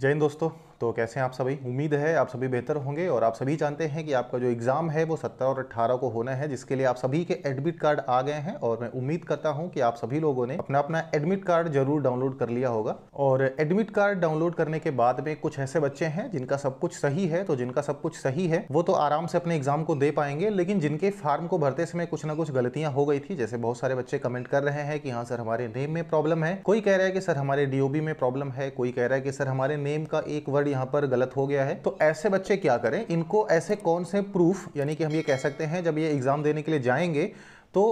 जय हिंद दोस्तों तो कैसे हैं आप सभी उम्मीद है आप सभी बेहतर होंगे और आप सभी जानते हैं कि आपका जो एग्ज़ाम है वो 17 और 18 को होना है जिसके लिए आप सभी के एडमिट कार्ड आ गए हैं और मैं उम्मीद करता हूं कि आप सभी लोगों ने अपना अपना एडमिट कार्ड जरूर डाउनलोड कर लिया होगा और एडमिट कार्ड डाउनलोड करने के बाद में कुछ ऐसे बच्चे हैं जिनका सब कुछ सही है तो जिनका सब कुछ सही है वो तो आराम से अपने एग्जाम को दे पाएंगे लेकिन जिनके फार्म को भरते समय कुछ ना कुछ गलतियां हो गई थी जैसे बहुत सारे बच्चे कमेंट कर रहे हैं कि हाँ सर हमारे नेम में प्रॉब्लम है कोई कह रहा है कि सर हमारे डीओबी में प्रॉब्लम है कोई कह रहा है कि सर हमारे नेम का एक वर्ड मेथड यहाँ पर गलत हो गया है तो ऐसे बच्चे क्या करें इनको ऐसे कौन से प्रूफ यानी कि हम ये कह सकते हैं जब ये एग्ज़ाम देने के लिए जाएंगे तो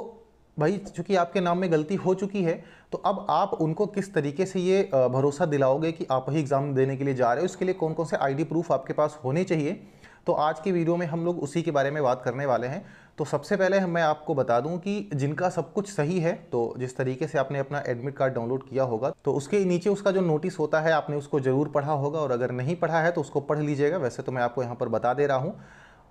भाई चूंकि आपके नाम में गलती हो चुकी है तो अब आप उनको किस तरीके से ये भरोसा दिलाओगे कि आप ही एग्ज़ाम देने के लिए जा रहे हो इसके लिए कौन कौन से आईडी प्रूफ आपके पास होने चाहिए तो आज की वीडियो में हम लोग उसी के बारे में बात करने वाले हैं तो सबसे पहले मैं आपको बता दूं कि जिनका सब कुछ सही है तो जिस तरीके से आपने अपना एडमिट कार्ड डाउनलोड किया होगा तो उसके नीचे उसका जो नोटिस होता है आपने उसको ज़रूर पढ़ा होगा और अगर नहीं पढ़ा है तो उसको पढ़ लीजिएगा वैसे तो मैं आपको यहाँ पर बता दे रहा हूँ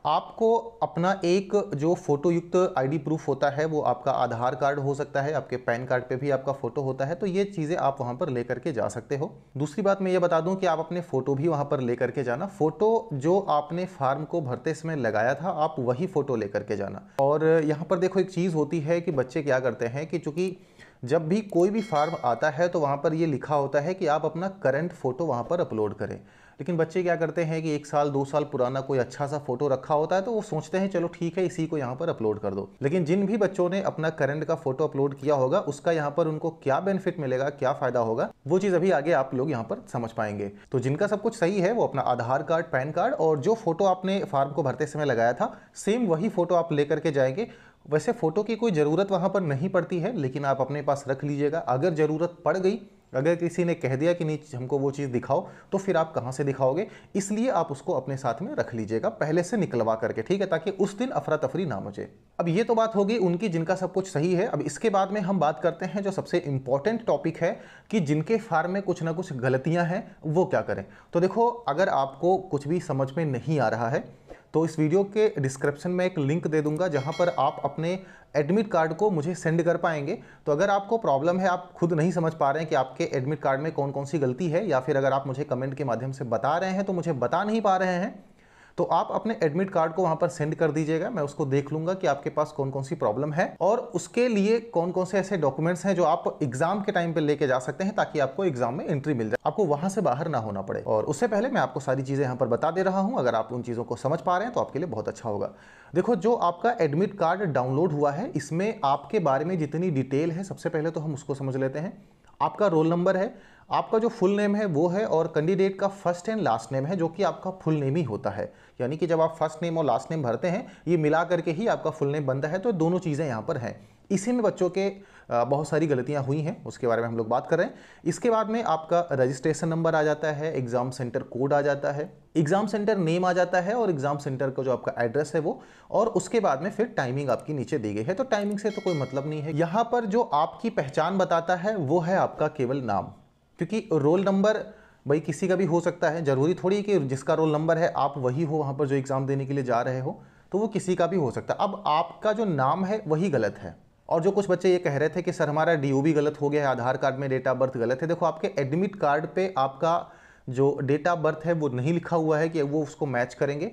आपको अपना एक जो फ़ोटोयुक्त आईडी प्रूफ होता है वो आपका आधार कार्ड हो सकता है आपके पैन कार्ड पे भी आपका फ़ोटो होता है तो ये चीज़ें आप वहाँ पर लेकर के जा सकते हो दूसरी बात मैं ये बता दूँ कि आप अपने फ़ोटो भी वहाँ पर लेकर के जाना फ़ोटो जो आपने फार्म को भरते समय लगाया था आप वही फ़ोटो लेकर के जाना और यहाँ पर देखो एक चीज़ होती है कि बच्चे क्या करते हैं कि चूँकि जब भी कोई भी फार्म आता है तो वहाँ पर ये लिखा होता है कि आप अपना करंट फ़ोटो वहाँ पर अपलोड करें लेकिन बच्चे क्या करते हैं कि एक साल दो साल पुराना कोई अच्छा सा फोटो रखा होता है तो वो सोचते हैं चलो ठीक है इसी को यहाँ पर अपलोड कर दो लेकिन जिन भी बच्चों ने अपना करंट का फोटो अपलोड किया होगा उसका यहाँ पर उनको क्या बेनिफिट मिलेगा क्या फायदा होगा वो चीज़ अभी आगे आप लोग यहाँ पर समझ पाएंगे तो जिनका सब कुछ सही है वो अपना आधार कार्ड पैन कार्ड और जो फोटो आपने फार्म को भरते समय लगाया था सेम वही फोटो आप लेकर के जाएंगे वैसे फ़ोटो की कोई ज़रूरत वहां पर नहीं पड़ती है लेकिन आप अपने पास रख लीजिएगा अगर ज़रूरत पड़ गई अगर किसी ने कह दिया कि नहीं हमको वो चीज़ दिखाओ तो फिर आप कहाँ से दिखाओगे इसलिए आप उसको अपने साथ में रख लीजिएगा पहले से निकलवा करके ठीक है ताकि उस दिन अफरा तफरी ना मचे अब ये तो बात होगी उनकी जिनका सब कुछ सही है अब इसके बाद में हम बात करते हैं जो सबसे इम्पॉर्टेंट टॉपिक है कि जिनके फार्म में कुछ ना कुछ गलतियाँ हैं वो क्या करें तो देखो अगर आपको कुछ भी समझ में नहीं आ रहा है तो इस वीडियो के डिस्क्रिप्शन में एक लिंक दे दूंगा जहां पर आप अपने एडमिट कार्ड को मुझे सेंड कर पाएंगे तो अगर आपको प्रॉब्लम है आप खुद नहीं समझ पा रहे हैं कि आपके एडमिट कार्ड में कौन कौन सी गलती है या फिर अगर आप मुझे कमेंट के माध्यम से बता रहे हैं तो मुझे बता नहीं पा रहे हैं तो आप अपने एडमिट कार्ड को वहां पर सेंड कर दीजिएगा मैं उसको देख लूंगा कि आपके पास कौन कौन सी प्रॉब्लम है और उसके लिए कौन कौन से ऐसे डॉक्यूमेंट्स हैं जो आप एग्जाम के टाइम पर लेके जा सकते हैं ताकि आपको एग्जाम में एंट्री मिल जाए आपको वहां से बाहर ना होना पड़े और उससे पहले मैं आपको सारी चीजें यहाँ पर बता दे रहा हूँ अगर आप उन चीज़ों को समझ पा रहे हैं तो आपके लिए बहुत अच्छा होगा देखो जो आपका एडमिट कार्ड डाउनलोड हुआ है इसमें आपके बारे में जितनी डिटेल है सबसे पहले तो हम उसको समझ लेते हैं आपका रोल नंबर है आपका जो फुल नेम है वो है और कैंडिडेट का फर्स्ट एंड लास्ट नेम है जो कि आपका फुल नेम ही होता है यानी कि जब आप फर्स्ट नेम और लास्ट नेम भरते हैं ये मिला करके ही आपका फुल नेम बनता है तो दोनों चीज़ें यहाँ पर हैं इसी में बच्चों के बहुत सारी गलतियां हुई हैं उसके बारे में हम लोग बात कर रहे हैं इसके बाद में आपका रजिस्ट्रेशन नंबर आ जाता है एग्ज़ाम सेंटर कोड आ जाता है एग्ज़ाम सेंटर नेम आ जाता है और एग्ज़ाम सेंटर का जो आपका एड्रेस है वो और उसके बाद में फिर टाइमिंग आपकी नीचे दी गई है तो टाइमिंग से तो कोई मतलब नहीं है यहाँ पर जो आपकी पहचान बताता है वो है आपका केवल नाम क्योंकि रोल नंबर भाई किसी का भी हो सकता है ज़रूरी थोड़ी कि जिसका रोल नंबर है आप वही हो वहाँ पर जो एग्ज़ाम देने के लिए जा रहे हो तो वो किसी का भी हो सकता है अब आपका जो नाम है वही गलत है और जो कुछ बच्चे ये कह रहे थे कि सर हमारा डी गलत हो गया है आधार कार्ड में डेट ऑफ बर्थ गलत है देखो आपके एडमिट कार्ड पे आपका जो डेट ऑफ बर्थ है वो नहीं लिखा हुआ है कि वो उसको मैच करेंगे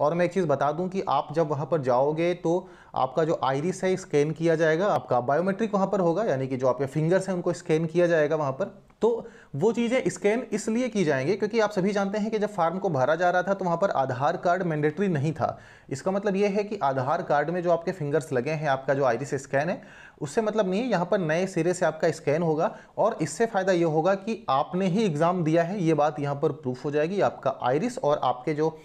और मैं एक चीज़ बता दूं कि आप जब वहाँ पर जाओगे तो आपका जो आइरिस है स्कैन किया जाएगा आपका बायोमेट्रिक वहाँ पर होगा यानी कि जो आपके फिंगर्स हैं उनको स्कैन किया जाएगा वहाँ पर तो वो चीज़ें स्कैन इसलिए की जाएंगे क्योंकि आप सभी जानते हैं कि जब फार्म को भरा जा रहा था तो वहाँ पर आधार कार्ड मैंडेटरी नहीं था इसका मतलब ये है कि आधार कार्ड में जो आपके फिंगर्स लगे हैं आपका जो आईरिस स्कैन है उससे मतलब नहीं है यहाँ पर नए सिरे से आपका स्कैन होगा और इससे फ़ायदा ये होगा कि आपने ही एग्ज़ाम दिया है ये बात यहाँ पर प्रूफ हो जाएगी आपका आइरिस और आपके जो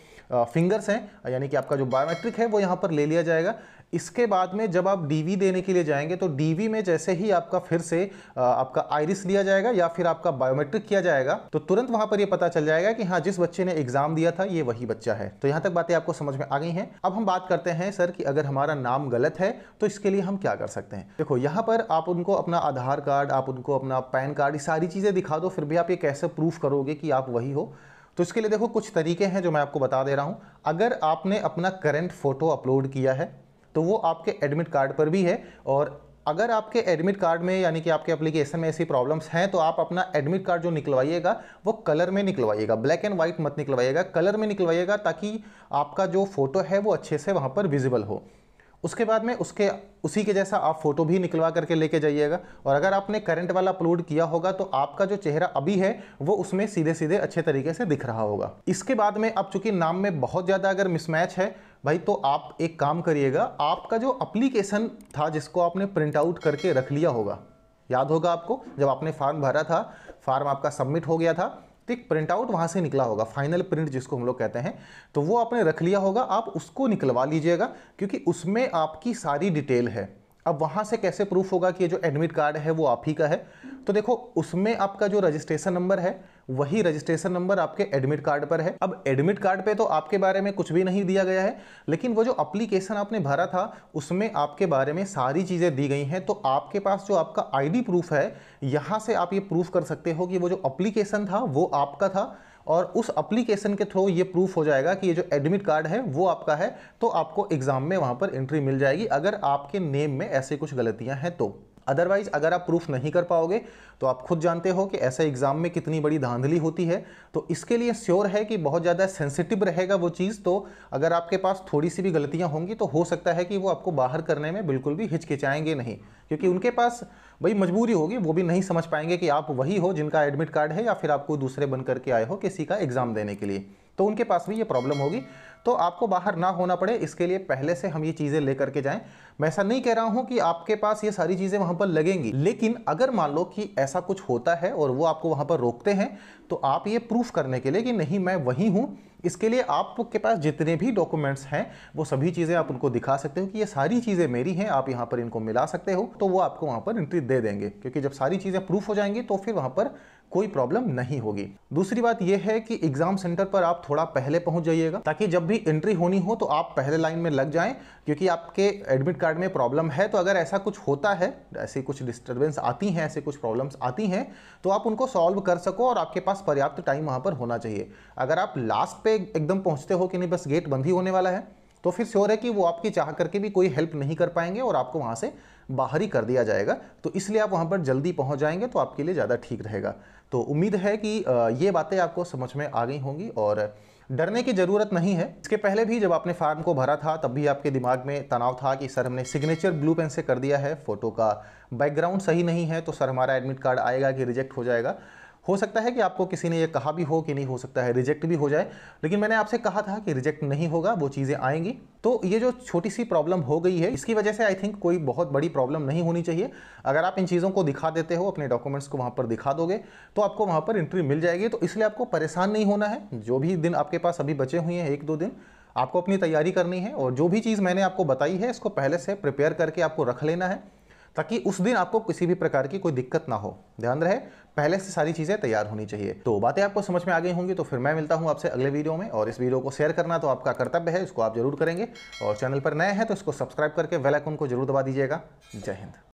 फिंगर्स हैं यानी कि आपका जो बायोमेट्रिक है वो यहाँ पर ले लिया जाएगा इसके बाद में जब आप डीवी देने के लिए जाएंगे तो डीवी में जैसे ही आपका फिर से आपका आयरिस लिया जाएगा या फिर आपका बायोमेट्रिक किया जाएगा तो तुरंत वहां पर ये पता चल जाएगा कि हाँ जिस बच्चे ने एग्जाम दिया था ये वही बच्चा है तो यहाँ तक बातें आपको समझ में आ गई हैं अब हम बात करते हैं सर कि अगर हमारा नाम गलत है तो इसके लिए हम क्या कर सकते हैं देखो यहाँ पर आप उनको अपना आधार कार्ड आप उनको अपना पैन कार्ड ये सारी चीज़ें दिखा दो फिर भी आप ये कैसे प्रूफ करोगे कि आप वही हो तो इसके लिए देखो कुछ तरीके हैं जो मैं आपको बता दे रहा हूँ अगर आपने अपना करंट फ़ोटो अपलोड किया है तो वो आपके एडमिट कार्ड पर भी है और अगर आपके एडमिट कार्ड में यानी कि आपके एप्लीकेशन में ऐसी प्रॉब्लम्स हैं तो आप अपना एडमिट कार्ड जो निकलवाइएगा वो कलर में निकलवाइएगा ब्लैक एंड व्हाइट मत निकलवाइएगा कलर में निकलवाइएगा ताकि आपका जो फोटो है वो अच्छे से वहाँ पर विजिबल हो उसके बाद में उसके उसी के जैसा आप फोटो भी निकलवा करके लेके जाइएगा और अगर आपने करंट वाला अपलोड किया होगा तो आपका जो चेहरा अभी है वो उसमें सीधे सीधे अच्छे तरीके से दिख रहा होगा इसके बाद में अब चूंकि नाम में बहुत ज़्यादा अगर मिसमैच है भाई तो आप एक काम करिएगा आपका जो अप्लीकेशन था जिसको आपने प्रिंट आउट करके रख लिया होगा याद होगा आपको जब आपने फार्म भरा था फार्म आपका सबमिट हो गया था तो एक प्रिंट आउट वहाँ से निकला होगा फाइनल प्रिंट जिसको हम लोग कहते हैं तो वो आपने रख लिया होगा आप उसको निकलवा लीजिएगा क्योंकि उसमें आपकी सारी डिटेल है अब वहाँ से कैसे प्रूफ होगा कि ये जो एडमिट कार्ड है वो आप ही का है तो देखो उसमें आपका जो रजिस्ट्रेशन नंबर है वही रजिस्ट्रेशन नंबर आपके एडमिट कार्ड पर है अब एडमिट कार्ड पे तो आपके बारे में कुछ भी नहीं दिया गया है लेकिन वो जो अप्लीकेशन आपने भरा था उसमें आपके बारे में सारी चीज़ें दी गई हैं तो आपके पास जो आपका आईडी प्रूफ है यहाँ से आप ये प्रूफ कर सकते हो कि वो जो अप्लीकेशन था वो आपका था और उस एप्लीकेशन के थ्रू ये प्रूफ हो जाएगा कि ये जो एडमिट कार्ड है वो आपका है तो आपको एग्ज़ाम में वहाँ पर एंट्री मिल जाएगी अगर आपके नेम में ऐसे कुछ गलतियाँ हैं तो अदरवाइज अगर आप प्रूफ नहीं कर पाओगे तो आप खुद जानते हो कि ऐसे एग्ज़ाम में कितनी बड़ी धांधली होती है तो इसके लिए श्योर है कि बहुत ज़्यादा सेंसिटिव रहेगा वो चीज़ तो अगर आपके पास थोड़ी सी भी गलतियाँ होंगी तो हो सकता है कि वो आपको बाहर करने में बिल्कुल भी हिचकिचाएंगे नहीं क्योंकि उनके पास भाई मजबूरी होगी वो भी नहीं समझ पाएंगे कि आप वही हो जिनका एडमिट कार्ड है या फिर आपको दूसरे बन करके आए हो किसी का एग्ज़ाम देने के लिए तो उनके पास भी ये प्रॉब्लम होगी तो आपको बाहर ना होना पड़े इसके लिए पहले से हम ये चीज़ें लेकर के जाएं मैं ऐसा नहीं कह रहा हूँ कि आपके पास ये सारी चीज़ें वहाँ पर लगेंगी लेकिन अगर मान लो कि ऐसा कुछ होता है और वो आपको वहाँ पर रोकते हैं तो आप ये प्रूफ करने के लिए कि नहीं मैं वहीं हूँ इसके लिए आपके पास जितने भी डॉक्यूमेंट्स हैं वो सभी चीज़ें आप उनको दिखा सकते हो कि ये सारी चीज़ें मेरी हैं आप यहाँ पर इनको मिला सकते हो तो वो आपको वहाँ पर एंट्री दे देंगे क्योंकि जब सारी चीज़ें प्रूफ हो जाएंगी तो फिर वहाँ पर कोई प्रॉब्लम नहीं होगी दूसरी बात यह है कि एग्जाम सेंटर पर आप थोड़ा पहले पहुंच जाइएगा ताकि जब भी एंट्री होनी हो तो आप पहले लाइन में लग जाएं क्योंकि आपके एडमिट कार्ड में प्रॉब्लम है तो अगर ऐसा कुछ होता है ऐसी कुछ डिस्टर्बेंस आती हैं ऐसे कुछ प्रॉब्लम्स आती हैं तो आप उनको सॉल्व कर सको और आपके पास पर्याप्त टाइम वहाँ पर होना चाहिए अगर आप लास्ट पे एकदम पहुँचते हो कि नहीं बस गेट बंद ही होने वाला है तो फिर श्योर है कि वो आपकी चाह करके भी कोई हेल्प नहीं कर पाएंगे और आपको वहाँ से बाहर ही कर दिया जाएगा तो इसलिए आप वहाँ पर जल्दी पहुँच जाएंगे तो आपके लिए ज़्यादा ठीक रहेगा तो उम्मीद है कि ये बातें आपको समझ में आ गई होंगी और डरने की ज़रूरत नहीं है इसके पहले भी जब आपने फार्म को भरा था तब भी आपके दिमाग में तनाव था कि सर हमने सिग्नेचर ब्लू पेन से कर दिया है फ़ोटो का बैकग्राउंड सही नहीं है तो सर हमारा एडमिट कार्ड आएगा कि रिजेक्ट हो जाएगा हो सकता है कि आपको किसी ने ये कहा भी हो कि नहीं हो सकता है रिजेक्ट भी हो जाए लेकिन मैंने आपसे कहा था कि रिजेक्ट नहीं होगा वो चीज़ें आएंगी तो ये जो छोटी सी प्रॉब्लम हो गई है इसकी वजह से आई थिंक कोई बहुत बड़ी प्रॉब्लम नहीं होनी चाहिए अगर आप इन चीज़ों को दिखा देते हो अपने डॉक्यूमेंट्स को वहाँ पर दिखा दोगे तो आपको वहाँ पर एंट्री मिल जाएगी तो इसलिए आपको परेशान नहीं होना है जो भी दिन आपके पास अभी बचे हुए हैं एक दो दिन आपको अपनी तैयारी करनी है और जो भी चीज़ मैंने आपको बताई है इसको पहले से प्रिपेयर करके आपको रख लेना है ताकि उस दिन आपको किसी भी प्रकार की कोई दिक्कत ना हो ध्यान रहे पहले से सारी चीज़ें तैयार होनी चाहिए तो बातें आपको समझ में आ गई होंगी तो फिर मैं मिलता हूँ आपसे अगले वीडियो में और इस वीडियो को शेयर करना तो आपका कर्तव्य है इसको आप जरूर करेंगे और चैनल पर नए हैं तो इसको सब्सक्राइब करके वेलाइकन को जरूर दबा दीजिएगा जय हिंद